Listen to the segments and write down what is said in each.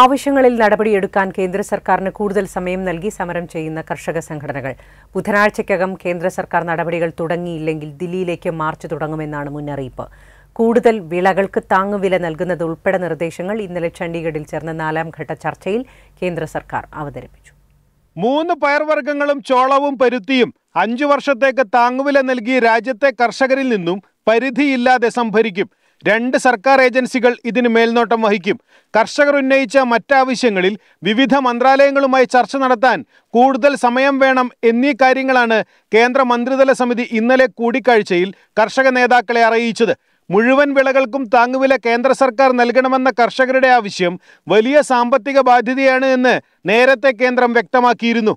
ആവശ്യങ്ങളിൽ നടപടിയെടുക്കാൻ കേന്ദ്ര സർക്കാരിന് കൂടുതൽ സമയം നൽകി സമരം ചെയ്യുന്ന കർഷക സംഘടനകൾ ബുധനാഴ്ചയ്ക്കകം കേന്ദ്ര സർക്കാർ നടപടികൾ തുടങ്ങിയില്ലെങ്കിൽ ദില്ലിയിലേക്ക് മാർച്ച് തുടങ്ങുമെന്നാണ് മുന്നറിയിപ്പ് കൂടുതൽ വിളകൾക്ക് താങ്ങുവില നൽകുന്നത് ഉൾപ്പെടെ നിർദ്ദേശങ്ങൾ ഇന്നലെ ചണ്ഡീഗഡിൽ ചേർന്ന നാലാം ഘട്ട ചർച്ചയിൽ കേന്ദ്ര സർക്കാർ അവതരിപ്പിച്ചു മൂന്ന് പയർവർഗ്ഗങ്ങളും ചോളവും പരുത്തിയും അഞ്ചു വർഷത്തേക്ക് താങ്ങുവില നൽകി രാജ്യത്തെ കർഷകരിൽ നിന്നും പരിധിയില്ലാതെ സംഭരിക്കും രണ്ട് സർക്കാർ ഏജൻസികൾ ഇതിന് മേൽനോട്ടം വഹിക്കും കർഷകർ ഉന്നയിച്ച മറ്റാവശ്യങ്ങളിൽ വിവിധ മന്ത്രാലയങ്ങളുമായി ചർച്ച നടത്താൻ കൂടുതൽ സമയം വേണം എന്നീ കാര്യങ്ങളാണ് കേന്ദ്ര മന്ത്രിതല സമിതി ഇന്നലെ കൂടിക്കാഴ്ചയിൽ കർഷക നേതാക്കളെ അറിയിച്ചത് മുഴുവൻ വിളകൾക്കും താങ്ങുവില കേന്ദ്ര സർക്കാർ നൽകണമെന്ന കർഷകരുടെ ആവശ്യം വലിയ സാമ്പത്തിക ബാധ്യതയാണ് എന്ന് നേരത്തെ കേന്ദ്രം വ്യക്തമാക്കിയിരുന്നു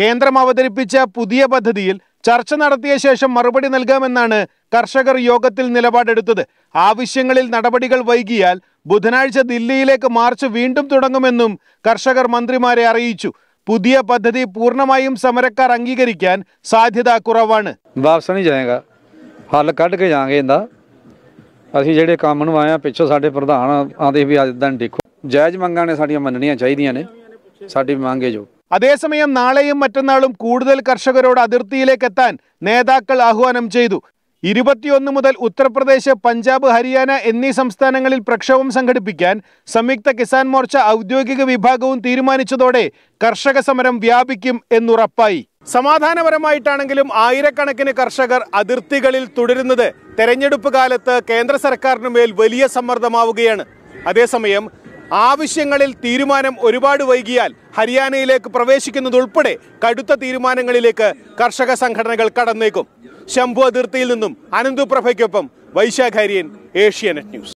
കേന്ദ്രം അവതരിപ്പിച്ച പുതിയ പദ്ധതിയിൽ ചർച്ച നടത്തിയ ശേഷം മറുപടി നൽകാമെന്നാണ് കർഷകർ യോഗത്തിൽ നിലപാടെടുത്തത് ആവശ്യങ്ങളിൽ നടപടികൾ വൈകിയാൽ ബുധനാഴ്ച ദില്ലിയിലേക്ക് മാർച്ച് വീണ്ടും തുടങ്ങുമെന്നും കർഷകർ മന്ത്രിമാരെ അറിയിച്ചു പുതിയ പദ്ധതി പൂർണ്ണമായും സമരക്കാർ അംഗീകരിക്കാൻ സാധ്യത കുറവാണ് ਅਸੀਂ ਜਿਹੜੇ ਕੰਮ ਨੂੰ ਆਇਆ ਪਿੱਛੇ ਸਾਡੇ ਪ੍ਰਧਾਨ ਆਦੇ ਵੀ ਅੱਜ ਦਿਨ ਦੇਖੋ ਜਾਇਜ਼ ਮੰਗਾਂ ਨੇ ਸਾਡੀਆਂ ਮੰਨਣੀਆਂ ਚਾਹੀਦੀਆਂ ਨੇ ਸਾਡੀ ਮੰਗੇ ਜੋ അതേസമയം നാളെയും മറ്റന്നാളും കൂടുതൽ കർഷകരോട് അതിർത്തിയിലേക്ക് എത്താൻ നേതാക്കൾ ആഹ്വാനം ചെയ്തു ഇരുപത്തിയൊന്ന് മുതൽ ഉത്തർപ്രദേശ് പഞ്ചാബ് ഹരിയാന എന്നീ സംസ്ഥാനങ്ങളിൽ പ്രക്ഷോഭം സംഘടിപ്പിക്കാൻ സംയുക്ത കിസാൻ മോർച്ച ഔദ്യോഗിക വിഭാഗവും തീരുമാനിച്ചതോടെ കർഷക സമരം വ്യാപിക്കും എന്നുറപ്പായി സമാധാനപരമായിട്ടാണെങ്കിലും ആയിരക്കണക്കിന് കർഷകർ അതിർത്തികളിൽ തുടരുന്നത് തെരഞ്ഞെടുപ്പ് കാലത്ത് കേന്ദ്ര മേൽ വലിയ സമ്മർദ്ദമാവുകയാണ് അതേസമയം ആവശ്യങ്ങളിൽ തീരുമാനം ഒരുപാട് വൈകിയാൽ ഹരിയാനയിലേക്ക് പ്രവേശിക്കുന്നതുൾപ്പെടെ കടുത്ത തീരുമാനങ്ങളിലേക്ക് കർഷക സംഘടനകൾ കടന്നേക്കും ശംഭു അതിർത്തിയിൽ നിന്നും അനന്തുപ്രഭയ്ക്കൊപ്പം വൈശാഖാര്യൻ ഏഷ്യാനെറ്റ് ന്യൂസ്